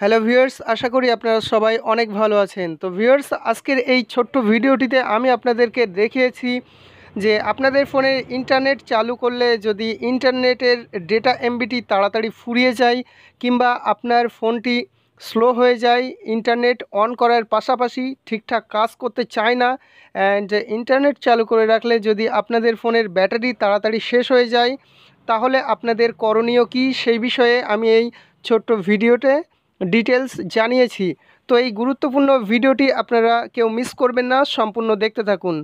hello viewers আশা করি আপনারা সবাই অনেক ভালো আছেন তো ভিউয়ার্স আজকের এই ছোট্ট ভিডিওটিতে আমি আপনাদেরকে দেখিয়েছি যে আপনাদের ফোনে ইন্টারনেট চালু করলে যদি ইন্টারনেটের ডেটা এমবিটি তাড়াতাড়ি ফুরিয়ে যায় কিংবা আপনার ফোনটি স্লো হয়ে যায় ইন্টারনেট অন করার পাশাপাশি ঠিকঠাক কাজ করতে চায় না অ্যান্ড ইন্টারনেট চালু করে রাখলে যদি আপনাদের ফোনের ব্যাটারি তাড়াতাড়ি শেষ হয়ে যায় তাহলে আপনাদের করণীয় কি সেই বিষয়ে আমি এই ছোট্ট ভিডিওতে ডিটেলস জানিয়েছি তো এই গুরুত্বপূর্ণ ভিডিওটি আপনারা কেউ মিস করবেন না সম্পূর্ণ দেখতে থাকুন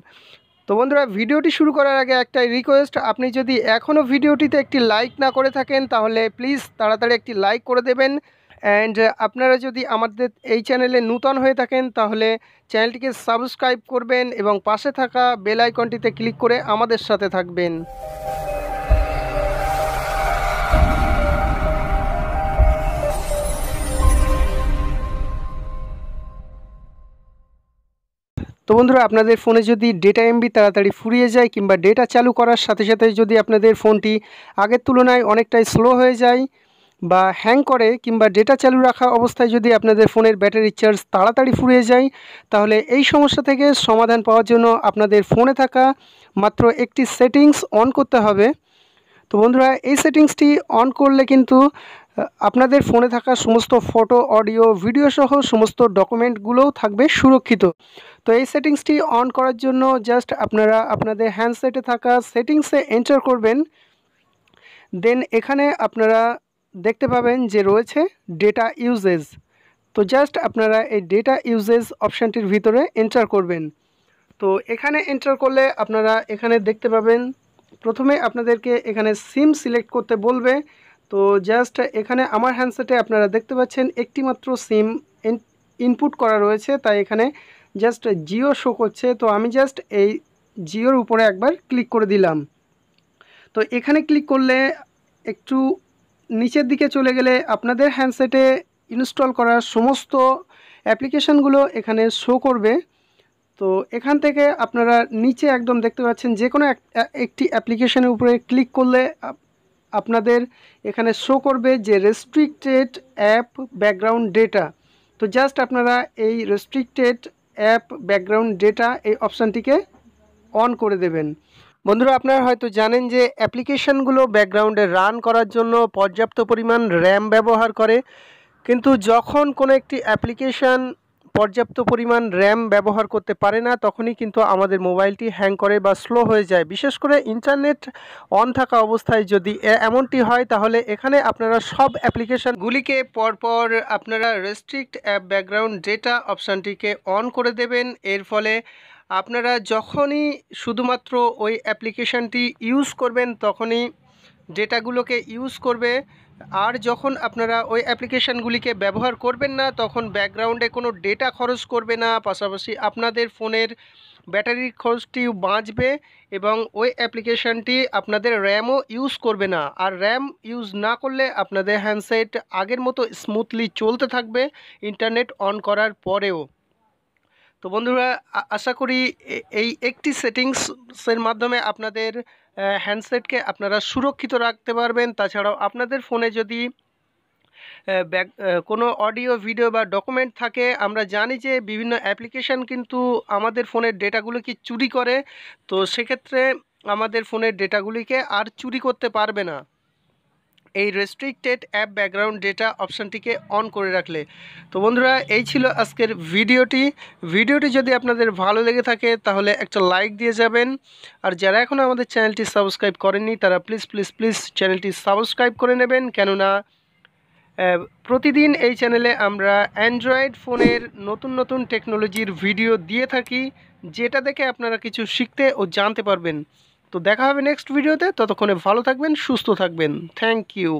তো বন্ধুরা ভিডিওটি শুরু করার আগে একটা রিকোয়েস্ট আপনি যদি এখনও ভিডিওটিতে একটি লাইক না করে থাকেন তাহলে প্লিজ তাড়াতাড়ি একটি লাইক করে দেবেন অ্যান্ড আপনারা যদি আমাদের এই চ্যানেলে নূতন হয়ে থাকেন তাহলে চ্যানেলটিকে সাবস্ক্রাইব করবেন এবং পাশে থাকা বেল আইকনটিতে ক্লিক করে আমাদের সাথে থাকবেন তো বন্ধুরা আপনাদের ফোনে যদি ডেটা এমবি তাড়াতাড়ি ফুরিয়ে যায় কিংবা ডেটা চালু করার সাথে সাথে যদি আপনাদের ফোনটি আগের তুলনায় অনেকটাই স্লো হয়ে যায় বা হ্যাং করে কিংবা ডেটা চালু রাখা অবস্থায় যদি আপনাদের ফোনের ব্যাটারি চার্জ তাড়াতাড়ি ফুরিয়ে যায় তাহলে এই সমস্যা থেকে সমাধান পাওয়ার জন্য আপনাদের ফোনে থাকা মাত্র একটি সেটিংস অন করতে হবে তো বন্ধুরা এই সেটিংসটি অন করলে কিন্তু আপনাদের ফোনে থাকা সমস্ত ফটো অডিও ভিডিও সহ সমস্ত ডকুমেন্টগুলোও থাকবে সুরক্ষিত তো এই সেটিংসটি অন করার জন্য জাস্ট আপনারা আপনাদের হ্যান্ডসেটে থাকা সেটিংসে এন্টার করবেন দেন এখানে আপনারা দেখতে পাবেন যে রয়েছে ডেটা ইউজেস তো জাস্ট আপনারা এই ডেটা ইউজেস অপশানটির ভিতরে এন্টার করবেন তো এখানে এন্টার করলে আপনারা এখানে দেখতে পাবেন প্রথমে আপনাদেরকে এখানে সিম সিলেক্ট করতে বলবে তো জাস্ট এখানে আমার হ্যান্ডসেটে আপনারা দেখতে পাচ্ছেন একটিমাত্র মাত্র সিম ইনপুট করা রয়েছে তাই এখানে জাস্ট জিও শো করছে তো আমি জাস্ট এই জিওর উপরে একবার ক্লিক করে দিলাম তো এখানে ক্লিক করলে একটু নিচের দিকে চলে গেলে আপনাদের হ্যান্ডসেটে ইনস্টল করা সমস্ত অ্যাপ্লিকেশানগুলো এখানে শো করবে তো এখান থেকে আপনারা নিচে একদম দেখতে পাচ্ছেন যে কোনো একটি অ্যাপ্লিকেশনের উপরে ক্লিক করলে আপনাদের এখানে শো করবে যে রেস্ট্রিক্টেড অ্যাপ ব্যাকগ্রাউন্ড ডেটা তো জাস্ট আপনারা এই রেস্ট্রিক্টেড অ্যাপ ব্যাকগ্রাউন্ড ডেটা এই অপশানটিকে অন করে দেবেন বন্ধুরা আপনারা হয়তো জানেন যে অ্যাপ্লিকেশানগুলো ব্যাকগ্রাউন্ডে রান করার জন্য পর্যাপ্ত পরিমাণ র্যাম ব্যবহার করে কিন্তু যখন কোনো একটি অ্যাপ্লিকেশান পর্যাপ্ত পরিমাণ র্যাম ব্যবহার করতে পারে না তখনই কিন্তু আমাদের মোবাইলটি হ্যাং করে বা স্লো হয়ে যায় বিশেষ করে ইন্টারনেট অন থাকা অবস্থায় যদি এমনটি হয় তাহলে এখানে আপনারা সব অ্যাপ্লিকেশানগুলিকে পরপর আপনারা রেস্ট্রিক্ট অ্যাপ ব্যাকগ্রাউন্ড ডেটা অপশানটিকে অন করে দেবেন এর ফলে আপনারা যখনই শুধুমাত্র ওই অ্যাপ্লিকেশানটি ইউজ করবেন তখনই ডেটাগুলোকে ইউজ করবে আর যখন আপনারা ওই অ্যাপ্লিকেশানগুলিকে ব্যবহার করবেন না তখন ব্যাকগ্রাউন্ডে কোনো ডেটা খরচ করবে না পাশাপাশি আপনাদের ফোনের ব্যাটারির খরচটি বাঁচবে এবং ওই অ্যাপ্লিকেশানটি আপনাদের র্যামও ইউজ করবে না আর র্যাম ইউজ না করলে আপনাদের হ্যান্ডসেট আগের মতো স্মুথলি চলতে থাকবে ইন্টারনেট অন করার পরেও তো বন্ধুরা আশা করি এই একটি সেটিংসের মাধ্যমে আপনাদের হ্যান্ডসেটকে আপনারা সুরক্ষিত রাখতে পারবেন তাছাড়াও আপনাদের ফোনে যদি ব্যাক কোনো অডিও ভিডিও বা ডকুমেন্ট থাকে আমরা জানি যে বিভিন্ন অ্যাপ্লিকেশান কিন্তু আমাদের ফোনের ডেটাগুলো কি চুরি করে তো সেক্ষেত্রে আমাদের ফোনের ডেটাগুলিকে আর চুরি করতে পারবে না এই রেস্ট্রিক্টেড অ্যাপ ব্যাকগ্রাউন্ড ডেটা অপশানটিকে অন করে রাখলে তো বন্ধুরা এই ছিল আজকের ভিডিওটি ভিডিওটি যদি আপনাদের ভালো লেগে থাকে তাহলে একটা লাইক দিয়ে যাবেন আর যারা এখনও আমাদের চ্যানেলটি সাবস্ক্রাইব করেননি তারা প্লিজ প্লিজ প্লিজ চ্যানেলটি সাবস্ক্রাইব করে নেবেন কেননা প্রতিদিন এই চ্যানেলে আমরা অ্যান্ড্রয়েড ফোনের নতুন নতুন টেকনোলজির ভিডিও দিয়ে থাকি যেটা দেখে আপনারা কিছু শিখতে ও জানতে পারবেন তো দেখা হবে নেক্সট ভিডিওতে ততক্ষণে ভালো থাকবেন সুস্থ থাকবেন থ্যাংক ইউ